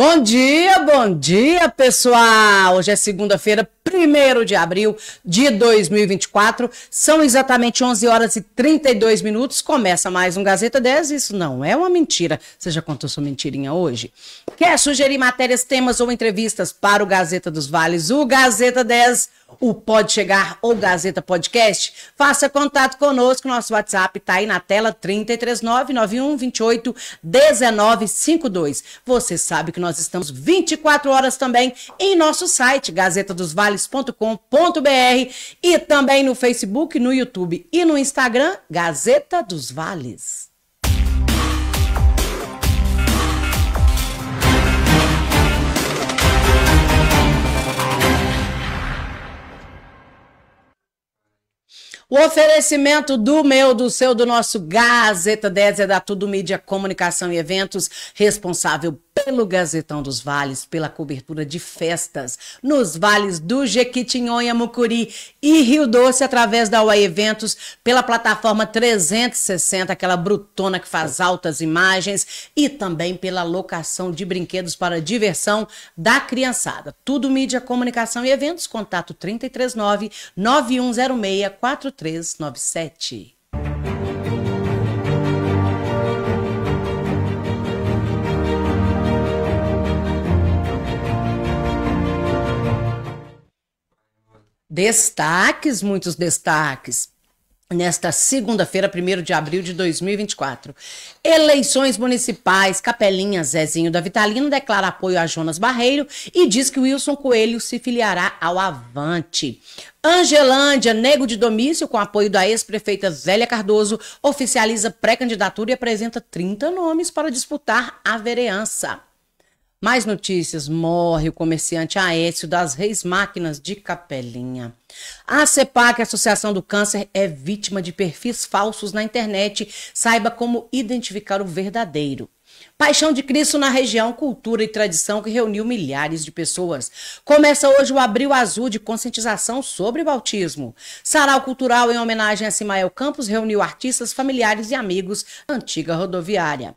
Bom dia, bom dia, pessoal! Hoje é segunda-feira, 1 de abril de 2024. São exatamente 11 horas e 32 minutos. Começa mais um Gazeta 10. Isso não é uma mentira. Você já contou sua mentirinha hoje? Quer sugerir matérias, temas ou entrevistas para o Gazeta dos Vales? O Gazeta 10 o Pode Chegar ou Gazeta Podcast, faça contato conosco. Nosso WhatsApp está aí na tela, 339 Você sabe que nós estamos 24 horas também em nosso site, gazetadosvales.com.br e também no Facebook, no YouTube e no Instagram, Gazeta dos Vales. O oferecimento do meu, do seu, do nosso Gazeta 10 é da Tudo Mídia Comunicação e Eventos, responsável pelo Gazetão dos Vales, pela cobertura de festas nos vales do Jequitinhonha, Mucuri e Rio Doce através da UA Eventos, pela plataforma 360, aquela brutona que faz altas imagens, e também pela locação de brinquedos para diversão da criançada. Tudo mídia, comunicação e eventos, contato 339 9106 4397. destaques, muitos destaques. Nesta segunda-feira, 1 de abril de 2024. Eleições municipais, Capelinha Zezinho da Vitalina declara apoio a Jonas Barreiro e diz que Wilson Coelho se filiará ao Avante. Angelândia, nego de domício, com apoio da ex-prefeita Zélia Cardoso, oficializa pré-candidatura e apresenta 30 nomes para disputar a vereança. Mais notícias: morre o comerciante Aécio das Reis Máquinas de Capelinha. A CEPAC, a Associação do Câncer, é vítima de perfis falsos na internet. Saiba como identificar o verdadeiro. Paixão de Cristo na região, cultura e tradição que reuniu milhares de pessoas. Começa hoje o Abril Azul de conscientização sobre o autismo. Sarau Cultural em homenagem a Simael Campos reuniu artistas, familiares e amigos antiga rodoviária.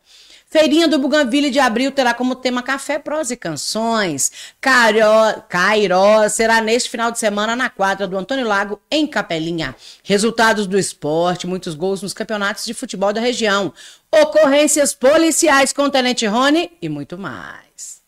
Feirinha do Buganville de abril terá como tema café, prosa e canções. Cairo, Cairo será neste final de semana na quadra do Antônio Lago, em Capelinha. Resultados do esporte, muitos gols nos campeonatos de futebol da região. Ocorrências policiais com o Tenente Rony e muito mais.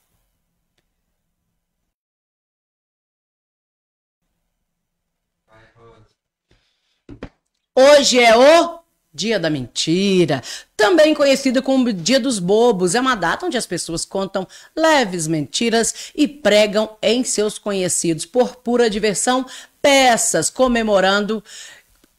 Hoje é o Dia da Mentira, também conhecido como Dia dos Bobos, é uma data onde as pessoas contam leves mentiras e pregam em seus conhecidos por pura diversão peças comemorando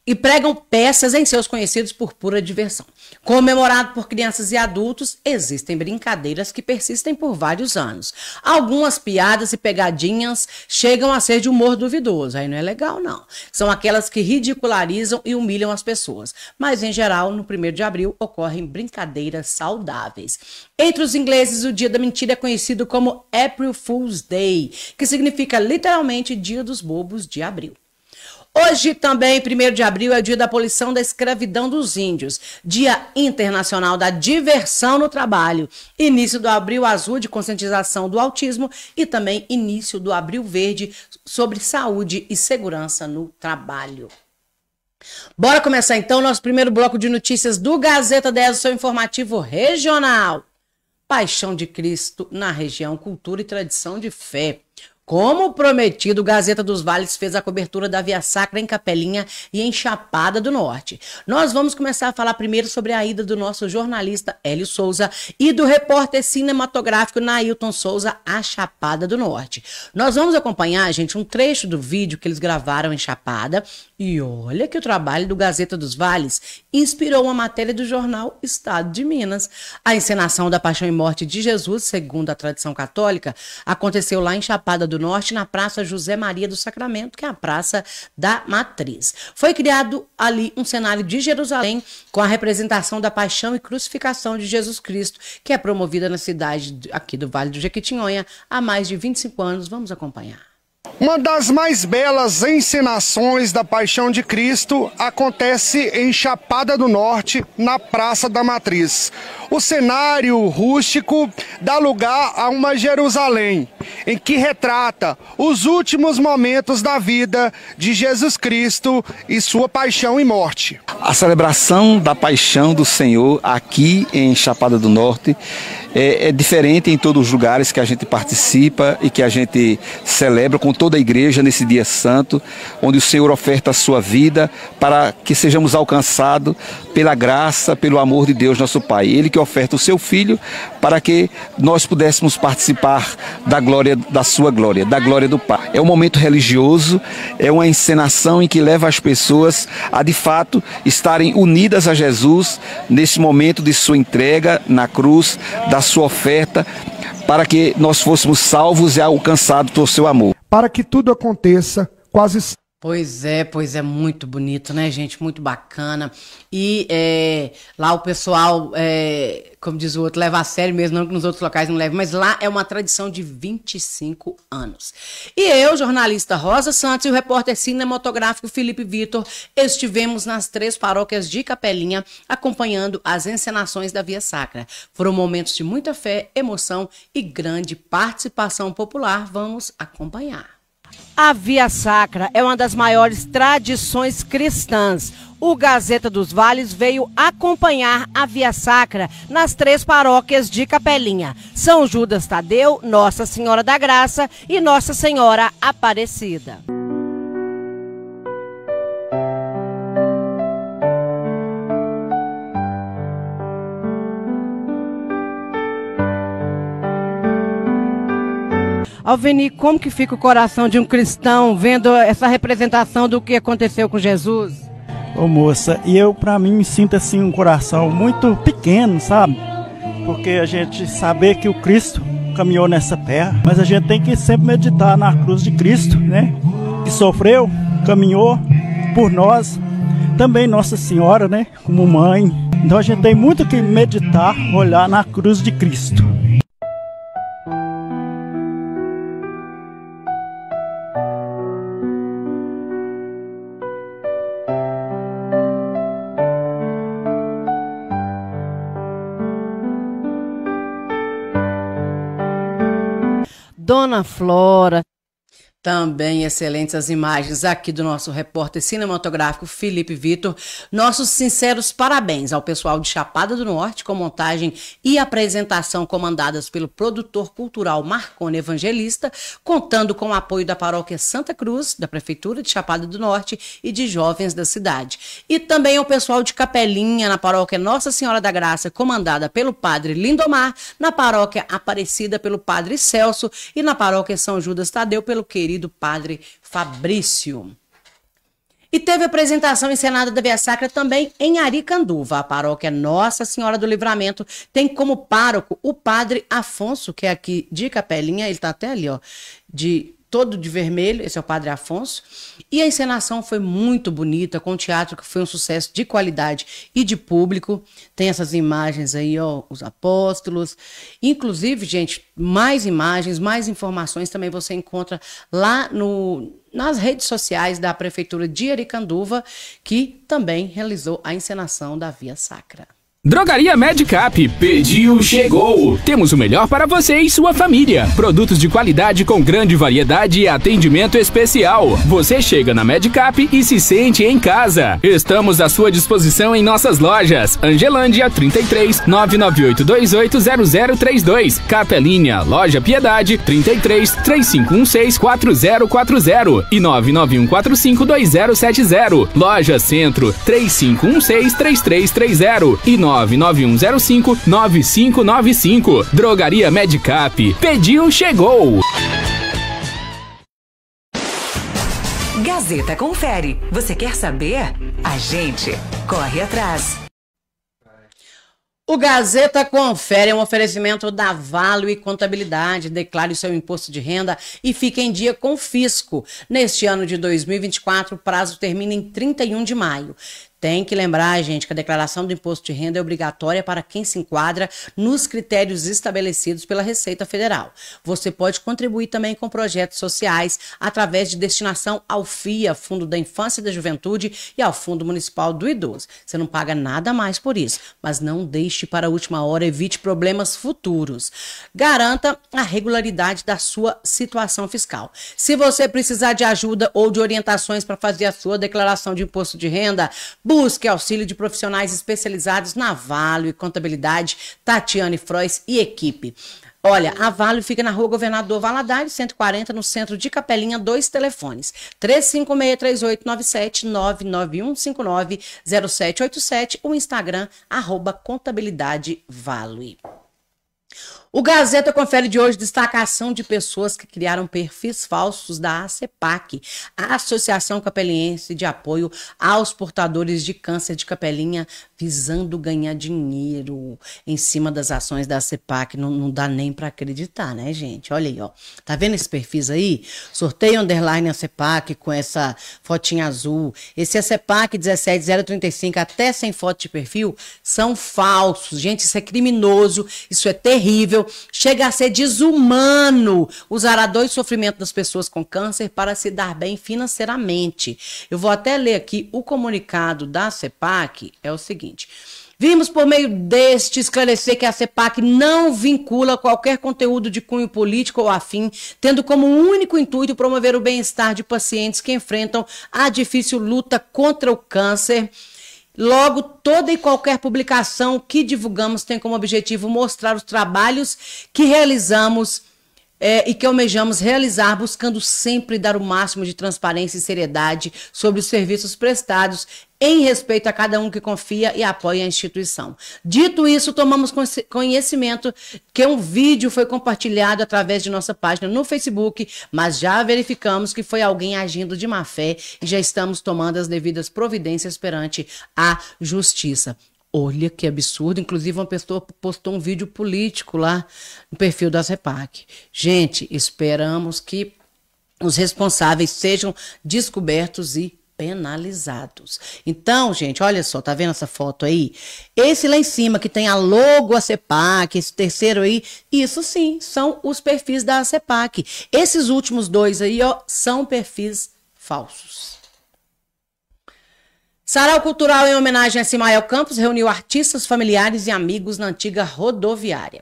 e pregam peças em seus conhecidos por pura diversão. Comemorado por crianças e adultos, existem brincadeiras que persistem por vários anos. Algumas piadas e pegadinhas chegam a ser de humor duvidoso, aí não é legal não. São aquelas que ridicularizam e humilham as pessoas. Mas em geral, no primeiro de abril ocorrem brincadeiras saudáveis. Entre os ingleses, o dia da mentira é conhecido como April Fool's Day, que significa literalmente Dia dos Bobos de Abril. Hoje também, 1 de abril, é o dia da abolição da escravidão dos índios, dia internacional da diversão no trabalho, início do Abril Azul de conscientização do autismo e também início do Abril Verde sobre saúde e segurança no trabalho. Bora começar então nosso primeiro bloco de notícias do Gazeta 10, o seu informativo regional. Paixão de Cristo na região, cultura e tradição de fé. Como prometido, Gazeta dos Vales fez a cobertura da Via Sacra em Capelinha e em Chapada do Norte. Nós vamos começar a falar primeiro sobre a ida do nosso jornalista Hélio Souza e do repórter cinematográfico Nailton Souza à Chapada do Norte. Nós vamos acompanhar, gente, um trecho do vídeo que eles gravaram em Chapada e olha que o trabalho do Gazeta dos Vales inspirou uma matéria do jornal Estado de Minas. A encenação da Paixão e Morte de Jesus, segundo a tradição católica, aconteceu lá em Chapada do Norte, na Praça José Maria do Sacramento, que é a Praça da Matriz. Foi criado ali um cenário de Jerusalém com a representação da Paixão e Crucificação de Jesus Cristo, que é promovida na cidade aqui do Vale do Jequitinhonha há mais de 25 anos. Vamos acompanhar. Uma das mais belas encenações da Paixão de Cristo acontece em Chapada do Norte, na Praça da Matriz. O cenário rústico dá lugar a uma Jerusalém, em que retrata os últimos momentos da vida de Jesus Cristo e sua paixão e morte. A celebração da paixão do Senhor aqui em Chapada do Norte é, é, diferente em todos os lugares que a gente participa e que a gente celebra com toda a igreja nesse dia santo, onde o Senhor oferta a sua vida para que sejamos alcançados pela graça, pelo amor de Deus, nosso Pai. Ele que oferta o seu Filho para que nós pudéssemos participar da glória, da sua glória, da glória do Pai. É um momento religioso, é uma encenação em que leva as pessoas a de fato estarem unidas a Jesus nesse momento de sua entrega na cruz, da sua oferta para que nós fôssemos salvos e alcançados por seu amor. Para que tudo aconteça, quase Pois é, pois é muito bonito, né, gente? Muito bacana. E é, lá o pessoal, é, como diz o outro, leva a sério mesmo, não que nos outros locais não leve, mas lá é uma tradição de 25 anos. E eu, jornalista Rosa Santos e o repórter cinematográfico Felipe Vitor, estivemos nas três paróquias de Capelinha acompanhando as encenações da Via Sacra. Foram momentos de muita fé, emoção e grande participação popular. Vamos acompanhar. A Via Sacra é uma das maiores tradições cristãs. O Gazeta dos Vales veio acompanhar a Via Sacra nas três paróquias de Capelinha: São Judas Tadeu, Nossa Senhora da Graça e Nossa Senhora Aparecida. Alveni, como que fica o coração de um cristão vendo essa representação do que aconteceu com Jesus? Ô moça, e eu para mim me sinto assim um coração muito pequeno, sabe? Porque a gente saber que o Cristo caminhou nessa terra, mas a gente tem que sempre meditar na cruz de Cristo, né? Que sofreu, caminhou por nós, também Nossa Senhora, né? Como mãe. Então a gente tem muito que meditar, olhar na cruz de Cristo. flora, também excelentes as imagens aqui do nosso repórter cinematográfico Felipe Vitor. Nossos sinceros parabéns ao pessoal de Chapada do Norte com montagem e apresentação comandadas pelo produtor cultural Marcone Evangelista, contando com o apoio da paróquia Santa Cruz, da Prefeitura de Chapada do Norte e de jovens da cidade. E também ao pessoal de Capelinha, na paróquia Nossa Senhora da Graça, comandada pelo padre Lindomar, na paróquia Aparecida pelo padre Celso e na paróquia São Judas Tadeu pelo querido do padre Fabrício. E teve apresentação encenada da Via Sacra também em Aricanduva. A paróquia Nossa Senhora do Livramento tem como pároco o padre Afonso, que é aqui de Capelinha, ele está até ali, ó, de todo de vermelho, esse é o Padre Afonso. E a encenação foi muito bonita, com teatro que foi um sucesso de qualidade e de público. Tem essas imagens aí, ó, os apóstolos. Inclusive, gente, mais imagens, mais informações também você encontra lá no nas redes sociais da prefeitura de Aricanduva, que também realizou a encenação da Via Sacra. Drogaria Medicap. Pediu, chegou. Temos o melhor para você e sua família. Produtos de qualidade com grande variedade e atendimento especial. Você chega na Medicap e se sente em casa. Estamos à sua disposição em nossas lojas. Angelândia 33 998280032. Capelinha, Loja Piedade 33 3516 4040 e 991452070. Loja Centro 3516 3330 e 9 99105-9595. Drogaria Medicap. Pediu, chegou! Gazeta Confere. Você quer saber? A gente corre atrás. O Gazeta Confere é um oferecimento da Vale e Contabilidade. Declare o seu imposto de renda e fique em dia com o fisco. Neste ano de 2024, o prazo termina em 31 de maio. Tem que lembrar, gente, que a declaração do imposto de renda é obrigatória para quem se enquadra nos critérios estabelecidos pela Receita Federal. Você pode contribuir também com projetos sociais através de destinação ao FIA, Fundo da Infância e da Juventude, e ao Fundo Municipal do Idoso. Você não paga nada mais por isso, mas não deixe para a última hora, evite problemas futuros. Garanta a regularidade da sua situação fiscal. Se você precisar de ajuda ou de orientações para fazer a sua declaração de imposto de renda, Busque auxílio de profissionais especializados na Vale e Contabilidade, Tatiane Frois e equipe. Olha, a Vale fica na rua Governador Valadares, 140, no centro de Capelinha, dois telefones. 356-3897-99159-0787, o Instagram, arroba Contabilidade Vale. O Gazeta confere de hoje destacação de pessoas que criaram perfis falsos da ACEPAC, a Associação Capeliense de Apoio aos Portadores de Câncer de Capelinha, visando ganhar dinheiro em cima das ações da ACEPAC. Não, não dá nem para acreditar, né, gente? Olha aí, ó. Tá vendo esses perfis aí? Sorteio underline ACEPAC com essa fotinha azul. Esse ACEPAC 17035 até sem foto de perfil são falsos. Gente, isso é criminoso, isso é terrível chega a ser desumano usar a dor e sofrimento das pessoas com câncer para se dar bem financeiramente. Eu vou até ler aqui o comunicado da CEPAC, é o seguinte. Vimos por meio deste esclarecer que a CEPAC não vincula qualquer conteúdo de cunho político ou afim, tendo como único intuito promover o bem-estar de pacientes que enfrentam a difícil luta contra o câncer Logo, toda e qualquer publicação que divulgamos tem como objetivo mostrar os trabalhos que realizamos é, e que almejamos realizar, buscando sempre dar o máximo de transparência e seriedade sobre os serviços prestados, em respeito a cada um que confia e apoia a instituição. Dito isso, tomamos conhecimento que um vídeo foi compartilhado através de nossa página no Facebook, mas já verificamos que foi alguém agindo de má fé e já estamos tomando as devidas providências perante a justiça. Olha que absurdo. Inclusive, uma pessoa postou um vídeo político lá no perfil da CEPAC. Gente, esperamos que os responsáveis sejam descobertos e penalizados. Então, gente, olha só, tá vendo essa foto aí? Esse lá em cima que tem a logo a CEPAC, esse terceiro aí, isso sim, são os perfis da CEPAC. Esses últimos dois aí, ó, são perfis falsos. Sarau Cultural em homenagem a Simael Campos reuniu artistas, familiares e amigos na antiga rodoviária.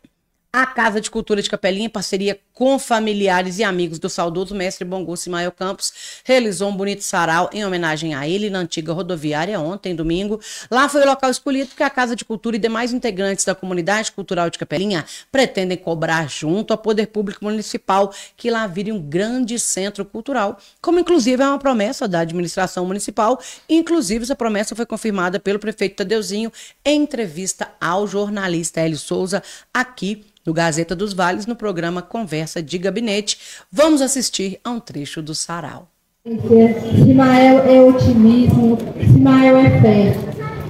A Casa de Cultura de Capelinha, em parceria com familiares e amigos do saudoso mestre Bom Bonguço Maio Campos, realizou um bonito sarau em homenagem a ele na antiga rodoviária ontem, domingo. Lá foi o local escolhido porque a Casa de Cultura e demais integrantes da comunidade cultural de Capelinha pretendem cobrar junto ao poder público municipal que lá vire um grande centro cultural, como inclusive é uma promessa da administração municipal, inclusive essa promessa foi confirmada pelo prefeito Tadeuzinho em entrevista ao jornalista Hélio Souza aqui no Gazeta dos Vales no programa Conversa conversa de gabinete, vamos assistir a um trecho do sarau. Simael é otimismo, Simael é fé.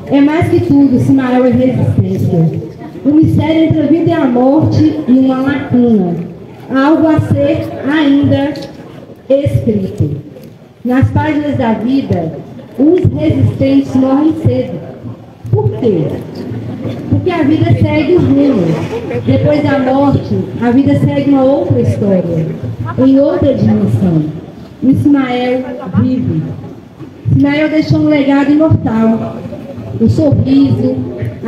É mais que tudo, Simael é resistência. O um mistério entre a vida e a morte e uma lacuna. Algo a ser ainda escrito. Nas páginas da vida, os resistentes morrem cedo. Por quê? Porque a vida segue os números. Depois da morte, a vida segue uma outra história, em outra dimensão. Ismael vive. Ismael deixou um legado imortal. O sorriso,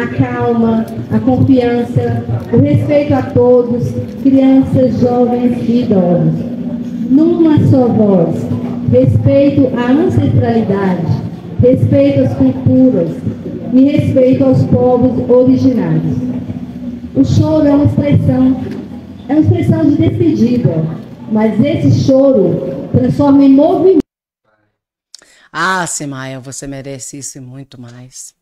a calma, a confiança, o respeito a todos, crianças, jovens e idosos. Numa só voz, respeito à ancestralidade, respeito às culturas, e respeito aos povos originários. O choro é uma expressão, é uma expressão de despedida, mas esse choro transforma em movimento. Ah, Simaia, você merece isso e muito mais.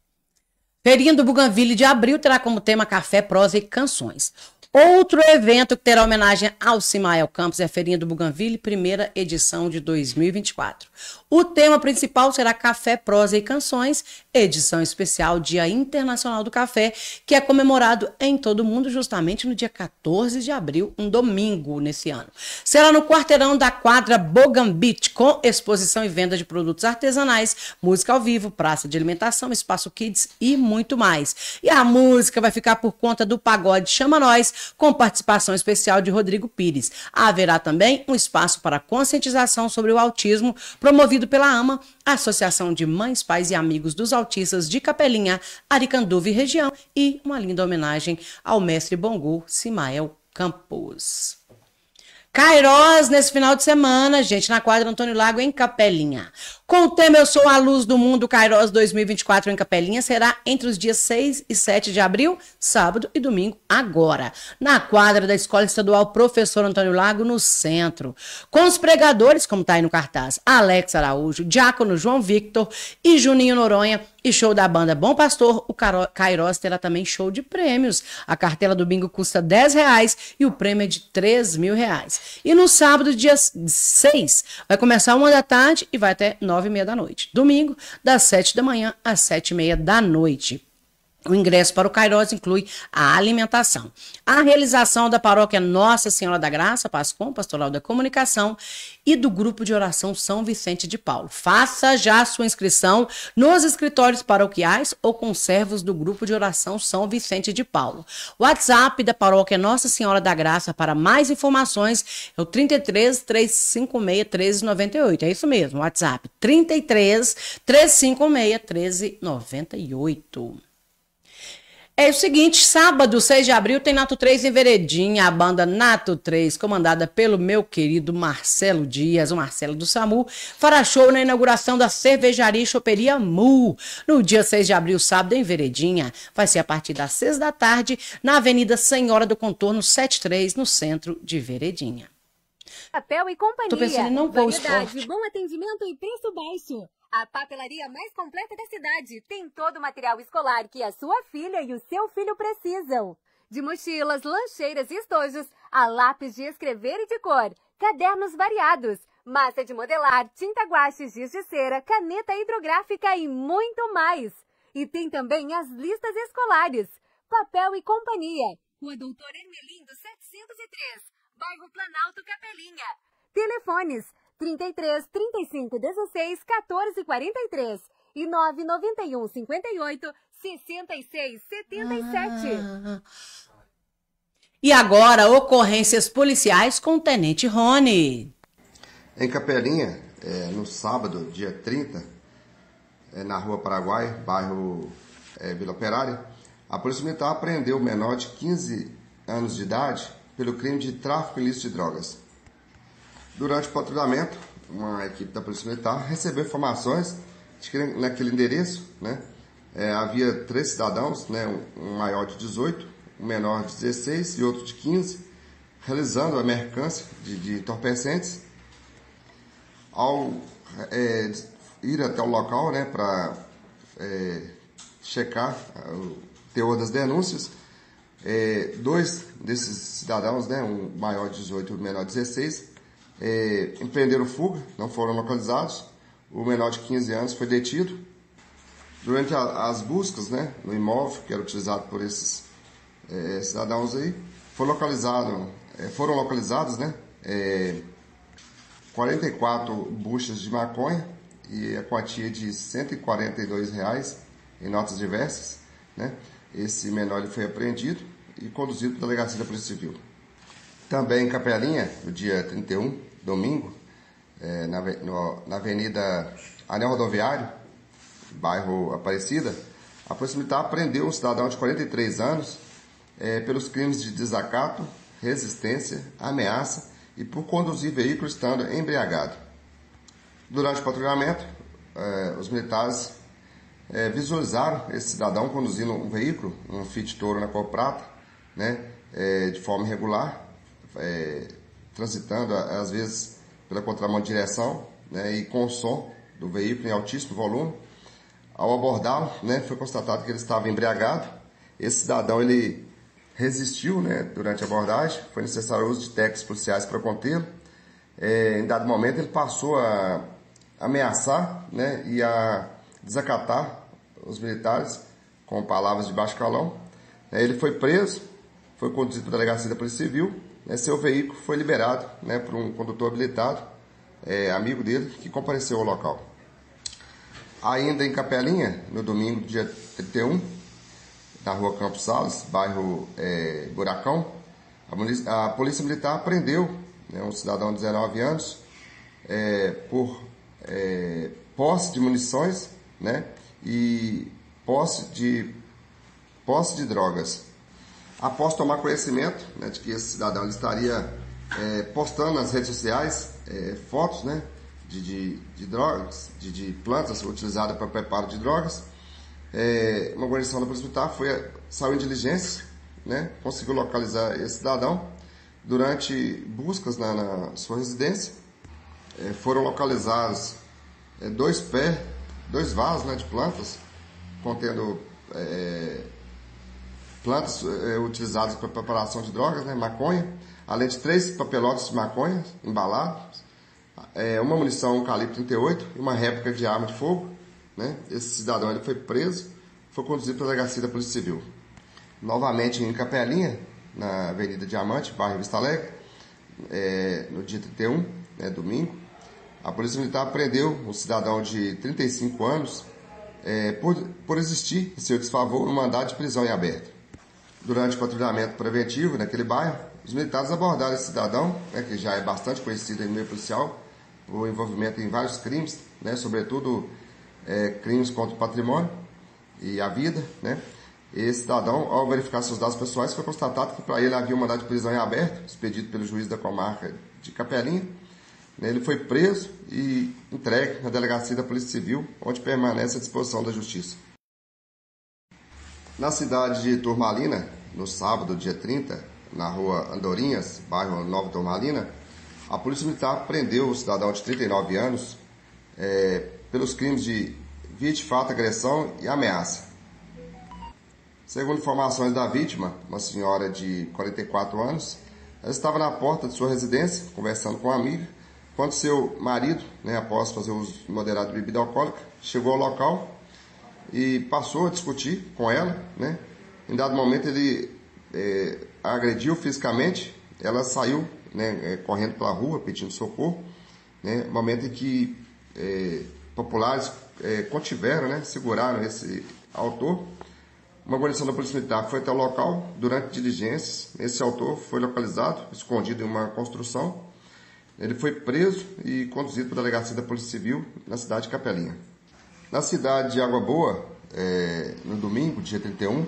Ferinha do Buganville de Abril terá como tema café, prosa e canções. Outro evento que terá homenagem ao Simael Campos é a Feirinha do Buganville, primeira edição de 2024. O tema principal será Café, Prosa e Canções, edição especial Dia Internacional do Café, que é comemorado em todo o mundo justamente no dia 14 de abril, um domingo nesse ano. Será no quarteirão da quadra Bogambit, com exposição e venda de produtos artesanais, música ao vivo, praça de alimentação, espaço kids e muito mais. E a música vai ficar por conta do pagode Chama Nós, com participação especial de Rodrigo Pires. Haverá também um espaço para conscientização sobre o autismo, promovido pela AMA, Associação de Mães, Pais e Amigos dos Autistas de Capelinha, Aricanduva e região, e uma linda homenagem ao mestre Bongu Simael Campos. Cairós, nesse final de semana, gente, na quadra Antônio Lago, em Capelinha. Com o tema Eu Sou a Luz do Mundo Cairós 2024 em Capelinha será entre os dias 6 e 7 de abril, sábado e domingo, agora, na quadra da Escola Estadual Professor Antônio Lago, no centro. Com os pregadores, como está aí no cartaz, Alex Araújo, Diácono João Victor e Juninho Noronha. E show da banda Bom Pastor, o Cairós terá também show de prêmios. A cartela do bingo custa 10 reais e o prêmio é de 3 mil reais. E no sábado, dia 6, vai começar uma da tarde e vai até 9 nove e meia da noite. Domingo, das sete da manhã às sete e meia da noite. O ingresso para o Cairós inclui a alimentação. A realização da paróquia Nossa Senhora da Graça, Pascom, Pastoral da Comunicação, e do Grupo de Oração São Vicente de Paulo. Faça já sua inscrição nos escritórios paroquiais ou com servos do Grupo de Oração São Vicente de Paulo. O WhatsApp da paróquia Nossa Senhora da Graça para mais informações é o 33 356 1398. É isso mesmo, WhatsApp 33 356 1398. É o seguinte, sábado, 6 de abril, tem Nato 3 em Veredinha, a banda Nato 3, comandada pelo meu querido Marcelo Dias, o Marcelo do SAMU, fará show na inauguração da cervejaria e choperia Mu. No dia 6 de abril, sábado, em Veredinha, vai ser a partir das 6 da tarde, na Avenida Senhora do Contorno 73, no centro de Veredinha. Papel e companhia. Tô pensando em não bom atendimento e preço baixo. A papelaria mais completa da cidade tem todo o material escolar que a sua filha e o seu filho precisam. De mochilas, lancheiras e estojos, a lápis de escrever e de cor, cadernos variados, massa de modelar, tinta guache, giz de cera, caneta hidrográfica e muito mais. E tem também as listas escolares, papel e companhia. Rua Doutor Hermelindo 703, bairro Planalto Capelinha. Telefones 33 35 16 14 43 e 991 58 66 77. E agora, ocorrências policiais com o Tenente Rony. Em Capelinha, é, no sábado, dia 30, é, na Rua Paraguai, bairro é, Vila Operária, a Polícia Militar apreendeu o menor de 15 anos de idade pelo crime de tráfico ilícito de drogas. Durante o patrulhamento, uma equipe da Polícia Militar recebeu informações de que naquele endereço né, é, havia três cidadãos, né, um maior de 18, um menor de 16 e outro de 15, realizando a mercância de, de entorpecentes. Ao é, ir até o local né, para é, checar o teor das denúncias, é, dois desses cidadãos, né, um maior de 18 e um menor de 16, é, empreenderam fuga, não foram localizados. O menor de 15 anos foi detido. Durante a, as buscas né, no imóvel que era utilizado por esses é, cidadãos aí, foi localizado, é, foram localizados né, 44 é, buchas de maconha e a quantia de R$ 142 reais em notas diversas. Né? Esse menor ele foi apreendido e conduzido para a delegacia da Polícia Civil. Também em Capelinha, no dia 31, domingo, é, na, no, na Avenida Anel Rodoviário, bairro Aparecida, a Polícia Militar prendeu um cidadão de 43 anos é, pelos crimes de desacato, resistência, ameaça e por conduzir veículo estando embriagado. Durante o patrulhamento, é, os militares é, visualizaram esse cidadão conduzindo um veículo, um Fit Toro na cor prata, né, é, de forma irregular, é, transitando, às vezes pela contramão de direção, né, e com o som do veículo em altíssimo volume. Ao abordá-lo, né, foi constatado que ele estava embriagado. Esse cidadão ele resistiu né, durante a abordagem, foi necessário o uso de técnicas policiais para contê-lo. É, em dado momento, ele passou a ameaçar né, e a desacatar os militares com palavras de baixo calão. É, ele foi preso, foi conduzido para a delegacia da Polícia Civil né, seu veículo foi liberado né, por um condutor habilitado, é, amigo dele, que compareceu ao local. Ainda em Capelinha, no domingo, dia 31, na rua Campos Salles, bairro é, Buracão, a, a, Polícia Militar prendeu né, um cidadão de 19 anos é, por é, posse de munições né, e posse de, posse de drogas após tomar conhecimento né, de que esse cidadão estaria é, postando nas redes sociais é, fotos né, de, de, de drogas, de, de, plantas utilizadas para preparo de drogas, é, uma guarnição da Polícia foi, saiu em diligência, né, conseguiu localizar esse cidadão durante buscas na, na sua residência. É, foram localizados é, dois pés, dois vasos né, de plantas contendo é, plantas é, utilizadas para preparação de drogas, né? maconha, além de três papelotes de maconha embalados, é, uma munição um calibre 38 e uma réplica de arma de fogo. Né? Esse cidadão ele foi preso, foi conduzido para a delegacia da Polícia Civil. Novamente em Capelinha, na Avenida Diamante, bairro Vista Alegre, é, no dia 31, né, domingo, a Polícia Militar prendeu um cidadão de 35 anos é, por, por existir em seu desfavor um mandado de prisão em aberto. Durante o patrulhamento preventivo naquele bairro, os militares abordaram esse cidadão, né, que já é bastante conhecido em meio policial, por envolvimento em vários crimes, né, sobretudo é, crimes contra o patrimônio e a vida. Né. Esse cidadão, ao verificar seus dados pessoais, foi constatado que para ele havia um mandado de prisão em aberto, expedido pelo juiz da comarca de Capelinha. Né. Ele foi preso e entregue na delegacia da Polícia Civil, onde permanece à disposição da Justiça. Na cidade de Turmalina, no sábado, dia 30, na rua Andorinhas, bairro Nova Turmalina, a Polícia Militar prendeu o cidadão de 39 anos é, pelos crimes de via agressão e ameaça. Segundo informações da vítima, uma senhora de 44 anos, ela estava na porta de sua residência, conversando com uma amiga, quando seu marido, né, após fazer uso moderado de bebida alcoólica, chegou ao local e passou a discutir com ela, né? Em dado momento ele é, agrediu fisicamente, ela saiu, né, é, correndo pela rua pedindo socorro, né? Momento em que é, populares é, contiveram, né, seguraram esse autor. Uma guarnição da Polícia Militar foi até o local durante diligências. Esse autor foi localizado, escondido em uma construção. Ele foi preso e conduzido para a delegacia da Polícia Civil na cidade de Capelinha. Na cidade de Água Boa, é, no domingo, dia 31,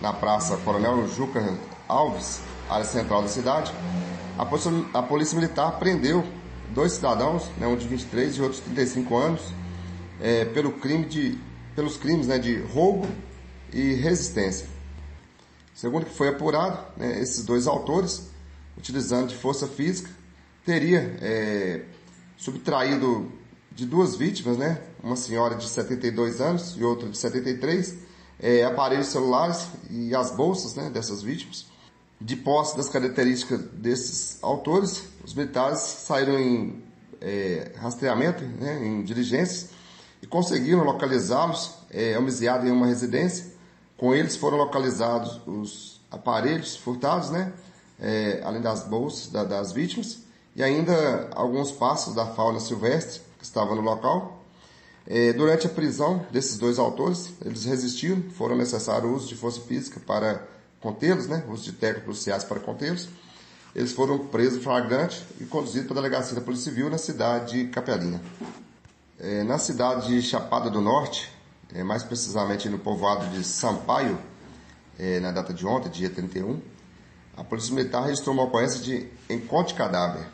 na Praça Coronel Juca Alves, área central da cidade, a Polícia, a polícia Militar prendeu dois cidadãos, né, um de 23 e outro de 35 anos, é, pelo crime de, pelos crimes né, de roubo e resistência. Segundo que foi apurado, né, esses dois autores, utilizando de força física, teria é, subtraído de duas vítimas, né, uma senhora de 72 anos e outra de 73, é, aparelhos celulares e as bolsas né, dessas vítimas. De posse das características desses autores, os militares saíram em é, rastreamento, né, em diligências, e conseguiram localizá-los, é, em uma residência. Com eles foram localizados os aparelhos furtados, né, é, além das bolsas da, das vítimas, e ainda alguns passos da fauna silvestre que estava no local. É, durante a prisão desses dois autores, eles resistiram, foram necessários o uso de força física para contê-los, né? uso de técnicas policiais para contê-los. Eles foram presos flagrante e conduzidos para a delegacia da Polícia Civil na cidade de Capelinha. É, na cidade de Chapada do Norte, é, mais precisamente no povoado de Sampaio, é, na data de ontem, dia 31, a Polícia Militar registrou uma ocorrência de encontro de cadáver.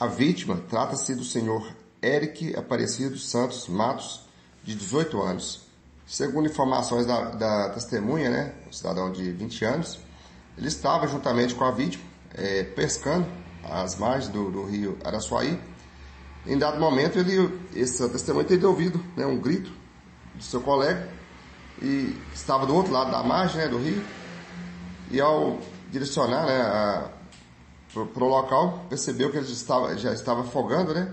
A vítima trata-se do senhor Eric Aparecido Santos Matos, de 18 anos. Segundo informações da, da testemunha, né, um cidadão de 20 anos, ele estava juntamente com a vítima é, pescando às margens do, do, rio Araçuaí. Em dado momento, ele, essa testemunha teve ouvido né, um grito do seu colega e estava do outro lado da margem né, do rio. E ao direcionar né, para o local, percebeu que ele estava, já estava afogando, né?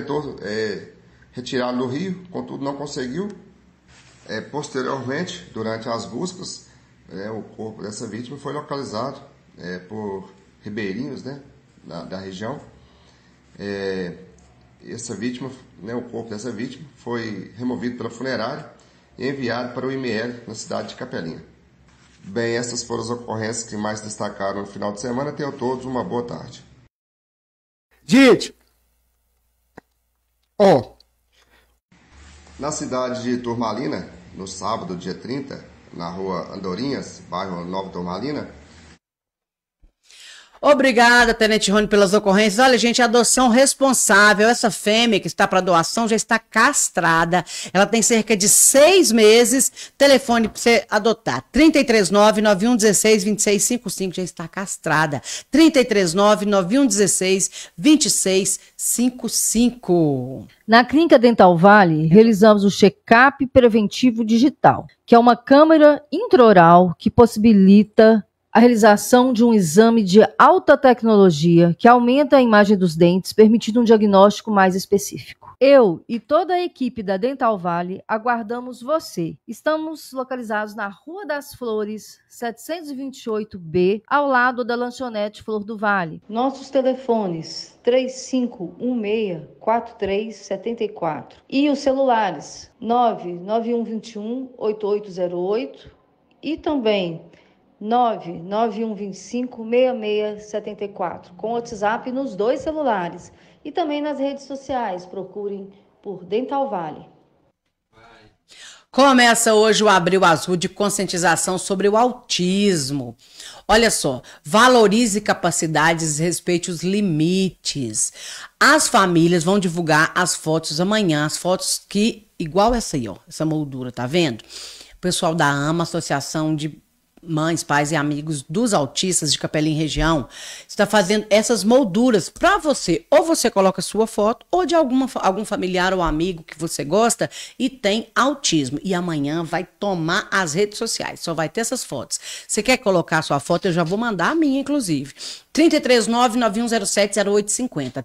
tentou é, retirá-lo do rio, contudo não conseguiu. É, posteriormente, durante as buscas, é, o corpo dessa vítima foi localizado é, por ribeirinhos né, da, da região. É, essa vítima, né, o corpo dessa vítima foi removido pela funerária e enviado para o IML na cidade de Capelinha. Bem, essas foram as ocorrências que mais destacaram no final de semana. Tenham todos uma boa tarde. Gente, Ó. Oh. Na cidade de Turmalina, no sábado, dia 30, na rua Andorinhas, bairro Nova Turmalina, Obrigada, Tenente Rony, pelas ocorrências. Olha, gente, adoção responsável. Essa fêmea que está para doação já está castrada. Ela tem cerca de seis meses. Telefone para você adotar: 339-9116-2655. Já está castrada. 339-9116-2655. Na Clínica Dental Vale, realizamos o check-up preventivo digital, que é uma câmera intraoral que possibilita a realização de um exame de alta tecnologia que aumenta a imagem dos dentes, permitindo um diagnóstico mais específico. Eu e toda a equipe da Dental Vale aguardamos você. Estamos localizados na Rua das Flores, 728B, ao lado da lanchonete Flor do Vale. Nossos telefones 35164374 e os celulares 99121-8808 e também 991256674, com WhatsApp nos dois celulares e também nas redes sociais. Procurem por Dental Vale. Começa hoje o Abril Azul de conscientização sobre o autismo. Olha só, valorize capacidades e respeite os limites. As famílias vão divulgar as fotos amanhã, as fotos que, igual essa aí, ó, essa moldura, tá vendo? O pessoal da AMA, Associação de mães, pais e amigos dos autistas de Capelinha Região está fazendo essas molduras para você. Ou você coloca sua foto ou de alguma, algum familiar ou amigo que você gosta e tem autismo. E amanhã vai tomar as redes sociais, só vai ter essas fotos. Você quer colocar sua foto? Eu já vou mandar a minha, inclusive. 339-9107-0850.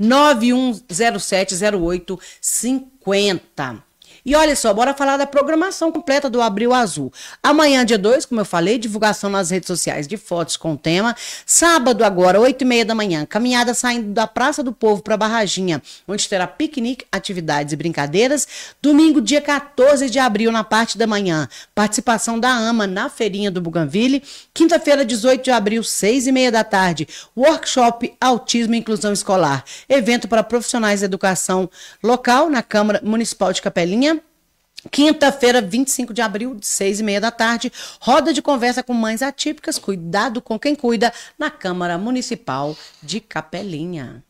339-9107-0850. E olha só, bora falar da programação completa do Abril Azul. Amanhã, dia 2, como eu falei, divulgação nas redes sociais de fotos com tema. Sábado, agora, 8 e meia da manhã, caminhada saindo da Praça do Povo para Barraginha, onde terá piquenique, atividades e brincadeiras. Domingo, dia 14 de abril, na parte da manhã, participação da AMA na Feirinha do Buganville. Quinta-feira, 18 de abril, 6 e meia da tarde, workshop Autismo e Inclusão Escolar. Evento para profissionais da educação local na Câmara Municipal de Capelinha. Quinta-feira, 25 de abril, seis e meia da tarde, roda de conversa com mães atípicas, cuidado com quem cuida, na Câmara Municipal de Capelinha.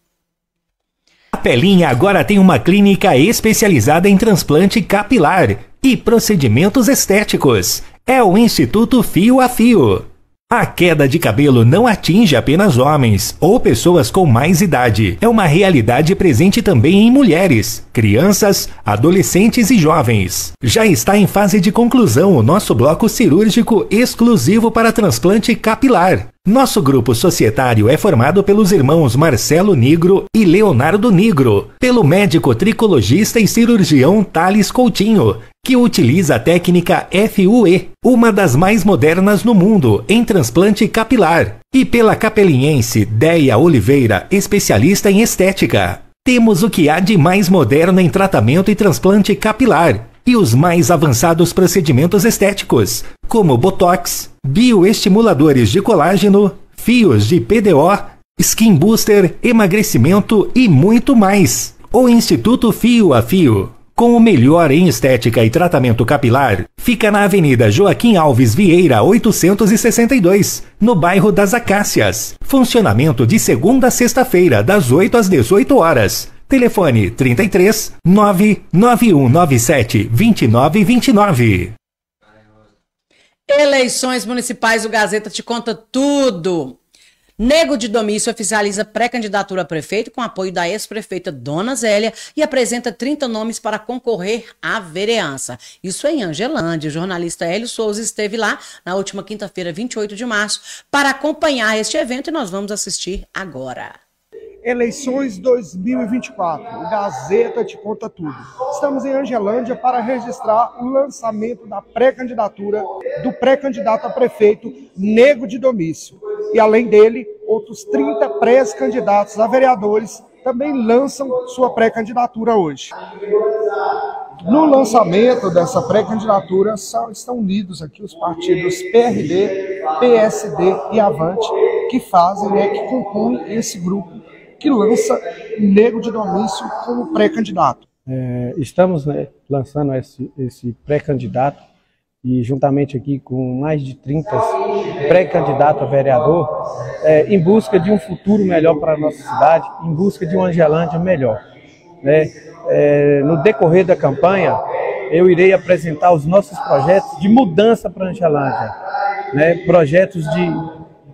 Capelinha agora tem uma clínica especializada em transplante capilar e procedimentos estéticos. É o Instituto Fio a Fio a queda de cabelo não atinge apenas homens ou pessoas com mais idade. É uma realidade presente também em mulheres, crianças, adolescentes e jovens. Já está em fase de conclusão o nosso bloco cirúrgico exclusivo para transplante capilar. Nosso grupo societário é formado pelos irmãos Marcelo Negro e Leonardo Negro, pelo médico tricologista e cirurgião Thales Coutinho que utiliza a técnica FUE, uma das mais modernas no mundo em transplante capilar, e pela capeliense Deia Oliveira, especialista em estética. Temos o que há de mais moderno em tratamento e transplante capilar e os mais avançados procedimentos estéticos, como botox, bioestimuladores de colágeno, fios de PDO, skin booster, emagrecimento e muito mais. O Instituto Fio a Fio com o melhor em estética e tratamento capilar, fica na Avenida Joaquim Alves Vieira 862, no bairro das Acácias. Funcionamento de segunda a sexta-feira, das 8 às 18 horas. Telefone 33 99197 2929. Eleições municipais, o Gazeta te conta tudo. Nego de Domício oficializa pré-candidatura a prefeito com apoio da ex-prefeita Dona Zélia e apresenta 30 nomes para concorrer à vereança. Isso é em Angelândia. O jornalista Hélio Souza esteve lá na última quinta-feira, 28 de março, para acompanhar este evento e nós vamos assistir agora. Eleições 2024. O Gazeta te conta tudo. Estamos em Angelândia para registrar o lançamento da pré-candidatura do pré-candidato a prefeito Nego de Domício. E além dele, outros 30 pré-candidatos a vereadores também lançam sua pré-candidatura hoje. No lançamento dessa pré-candidatura estão unidos aqui os partidos PRD, PSD e Avante, que fazem, né, que compõem esse grupo que lança Nego de Domício como pré-candidato. É, estamos né, lançando esse, esse pré-candidato e juntamente aqui com mais de 30 pré-candidatos a vereador, é, em busca de um futuro melhor para a nossa cidade, em busca de uma Angelândia melhor. Né? É, no decorrer da campanha, eu irei apresentar os nossos projetos de mudança para a Angelândia, né? projetos de,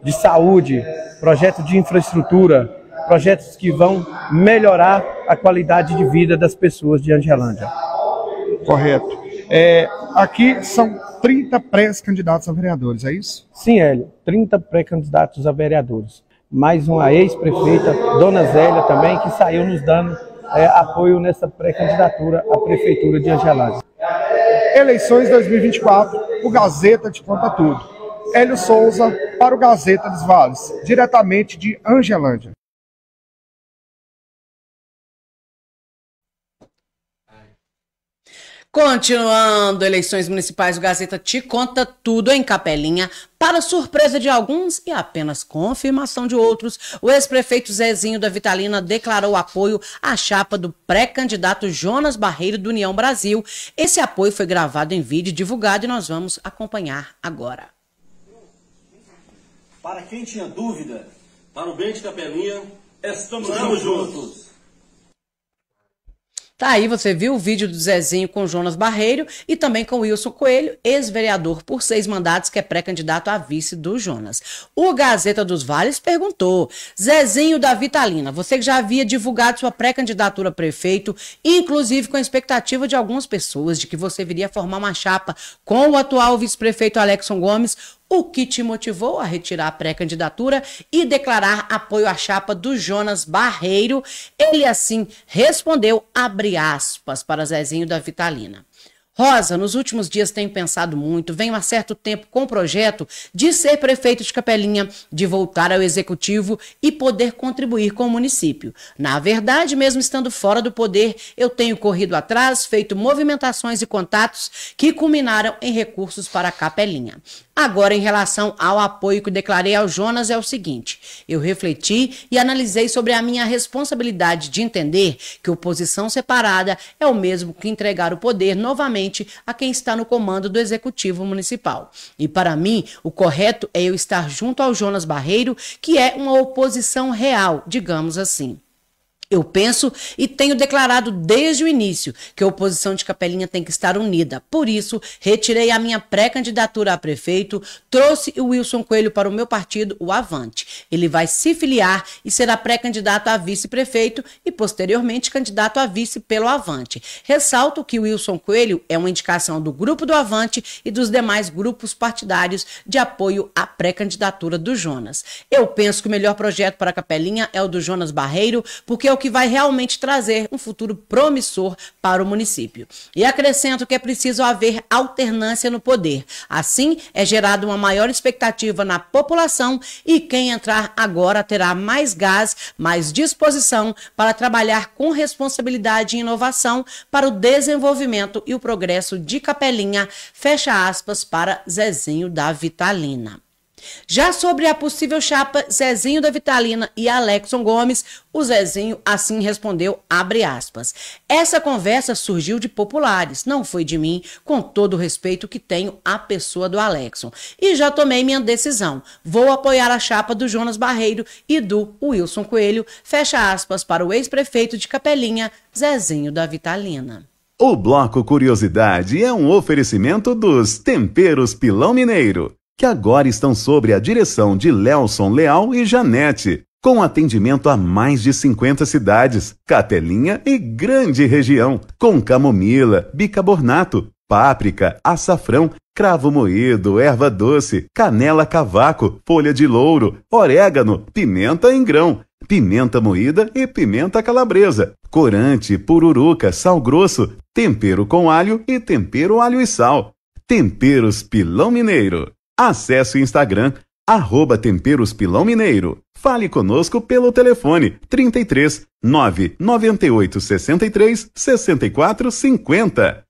de saúde, projetos de infraestrutura, projetos que vão melhorar a qualidade de vida das pessoas de Angelândia. Correto. É, aqui são 30 pré-candidatos a vereadores, é isso? Sim, Hélio, 30 pré-candidatos a vereadores. Mais uma ex-prefeita, Dona Zélia também, que saiu nos dando é, apoio nessa pré-candidatura à Prefeitura de Angelândia. Eleições 2024, o Gazeta te conta tudo. Hélio Souza para o Gazeta dos Vales, diretamente de Angelândia. Continuando, eleições municipais, o Gazeta te conta tudo em Capelinha. Para surpresa de alguns e apenas confirmação de outros, o ex-prefeito Zezinho da Vitalina declarou apoio à chapa do pré-candidato Jonas Barreiro do União Brasil. Esse apoio foi gravado em vídeo e divulgado e nós vamos acompanhar agora. Para quem tinha dúvida, para o bem de Capelinha, estamos, estamos juntos. juntos. Tá aí, você viu o vídeo do Zezinho com Jonas Barreiro e também com Wilson Coelho, ex-vereador por seis mandatos, que é pré-candidato a vice do Jonas. O Gazeta dos Vales perguntou: Zezinho da Vitalina, você que já havia divulgado sua pré-candidatura a prefeito, inclusive com a expectativa de algumas pessoas de que você viria formar uma chapa com o atual vice-prefeito Alexson Gomes, o que te motivou a retirar a pré-candidatura e declarar apoio à chapa do Jonas Barreiro. Ele assim respondeu, abre aspas, para Zezinho da Vitalina. Rosa, nos últimos dias tenho pensado muito, venho há certo tempo com o projeto de ser prefeito de Capelinha, de voltar ao executivo e poder contribuir com o município. Na verdade, mesmo estando fora do poder, eu tenho corrido atrás, feito movimentações e contatos que culminaram em recursos para Capelinha. Agora, em relação ao apoio que declarei ao Jonas, é o seguinte: eu refleti e analisei sobre a minha responsabilidade de entender que oposição separada é o mesmo que entregar o poder novamente a quem está no comando do executivo municipal. E para mim, o correto é eu estar junto ao Jonas Barreiro, que é uma oposição real, digamos assim. Eu penso e tenho declarado desde o início que a oposição de Capelinha tem que estar unida. Por isso, retirei a minha pré-candidatura a prefeito, trouxe o Wilson Coelho para o meu partido, o Avante. Ele vai se filiar e será pré-candidato a vice-prefeito e, posteriormente, candidato a vice pelo Avante. Ressalto que o Wilson Coelho é uma indicação do grupo do Avante e dos demais grupos partidários de apoio à pré-candidatura do Jonas. Eu penso que o melhor projeto para Capelinha é o do Jonas Barreiro, porque eu o que vai realmente trazer um futuro promissor para o município. E acrescento que é preciso haver alternância no poder. Assim, é gerada uma maior expectativa na população e quem entrar agora terá mais gás, mais disposição para trabalhar com responsabilidade e inovação para o desenvolvimento e o progresso de Capelinha. Fecha aspas para Zezinho da Vitalina. Já sobre a possível chapa Zezinho da Vitalina e Alexon Gomes, o Zezinho assim respondeu, abre aspas. Essa conversa surgiu de populares, não foi de mim, com todo o respeito que tenho à pessoa do Alexon. E já tomei minha decisão. Vou apoiar a chapa do Jonas Barreiro e do Wilson Coelho, fecha aspas para o ex-prefeito de Capelinha, Zezinho da Vitalina. O bloco Curiosidade é um oferecimento dos Temperos Pilão Mineiro que agora estão sob a direção de Lelson Leal e Janete, com atendimento a mais de 50 cidades, Catelinha e grande região, com camomila, bicarbonato, páprica, açafrão, cravo moído, erva doce, canela cavaco, folha de louro, orégano, pimenta em grão, pimenta moída e pimenta calabresa, corante, pururuca, sal grosso, tempero com alho e tempero alho e sal. Temperos Pilão Mineiro. Acesse o Instagram, arroba Temperos Pilão Mineiro. Fale conosco pelo telefone 33 9 98 63 64 50.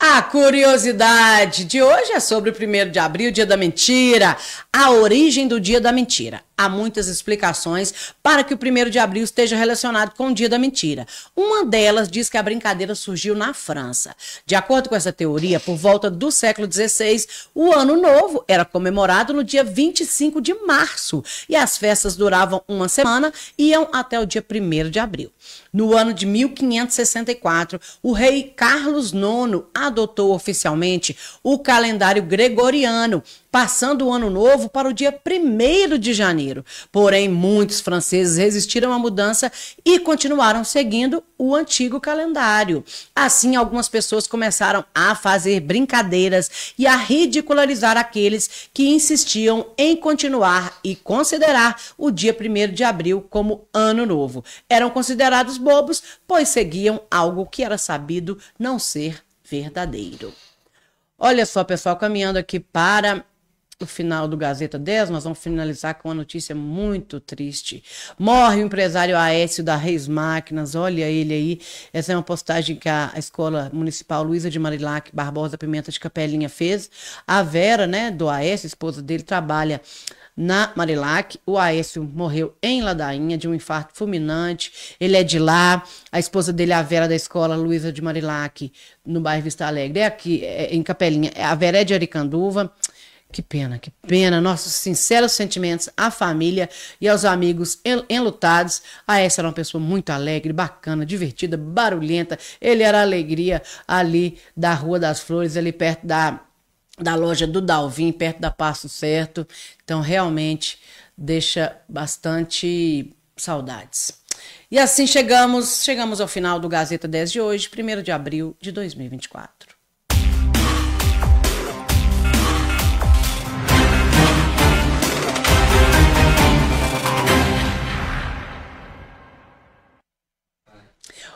A curiosidade de hoje é sobre o primeiro de abril, dia da mentira, a origem do dia da mentira há muitas explicações para que o 1 de abril esteja relacionado com o dia da mentira. Uma delas diz que a brincadeira surgiu na França. De acordo com essa teoria, por volta do século XVI, o Ano Novo era comemorado no dia 25 de março e as festas duravam uma semana e iam até o dia 1 de abril. No ano de 1564, o rei Carlos IX adotou oficialmente o calendário gregoriano passando o ano novo para o dia 1 de janeiro. Porém, muitos franceses resistiram à mudança e continuaram seguindo o antigo calendário. Assim, algumas pessoas começaram a fazer brincadeiras e a ridicularizar aqueles que insistiam em continuar e considerar o dia 1 de abril como ano novo. Eram considerados bobos, pois seguiam algo que era sabido não ser verdadeiro. Olha só, pessoal, caminhando aqui para no final do Gazeta 10, nós vamos finalizar com uma notícia muito triste. Morre o empresário Aécio da Reis Máquinas, olha ele aí. Essa é uma postagem que a Escola Municipal Luiza de Marilac Barbosa Pimenta de Capelinha fez. A Vera, né, do Aécio, esposa dele, trabalha na Marilac. O Aécio morreu em Ladainha de um infarto fulminante. Ele é de lá. A esposa dele, é a Vera da escola Luiza de Marilac, no bairro Vista Alegre, é aqui é, em Capelinha. A Vera é de Aricanduva. Que pena, que pena. Nossos sinceros sentimentos à família e aos amigos enlutados. A ah, essa era uma pessoa muito alegre, bacana, divertida, barulhenta. Ele era a alegria ali da Rua das Flores, ali perto da, da loja do Dalvin, perto da Passo Certo. Então, realmente, deixa bastante saudades. E assim chegamos, chegamos ao final do Gazeta 10 de hoje, 1 de abril de 2024.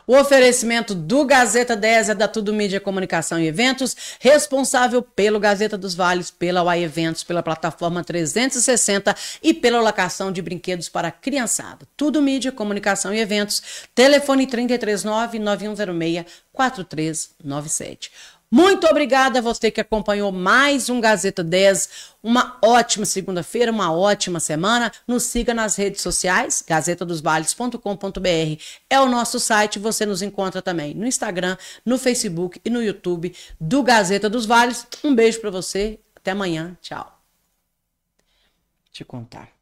O oferecimento do Gazeta 10 é da Tudo Mídia Comunicação e Eventos, responsável pelo Gazeta dos Vales, pela UAI Eventos, pela plataforma 360 e pela locação de brinquedos para criançada. Tudo Mídia Comunicação e Eventos, telefone 339 9106 4397. Muito obrigada a você que acompanhou mais um Gazeta 10. Uma ótima segunda-feira, uma ótima semana. Nos siga nas redes sociais, gazetadosbales.com.br. É o nosso site, você nos encontra também no Instagram, no Facebook e no YouTube do Gazeta dos Vales. Um beijo para você, até amanhã, tchau. Te contar.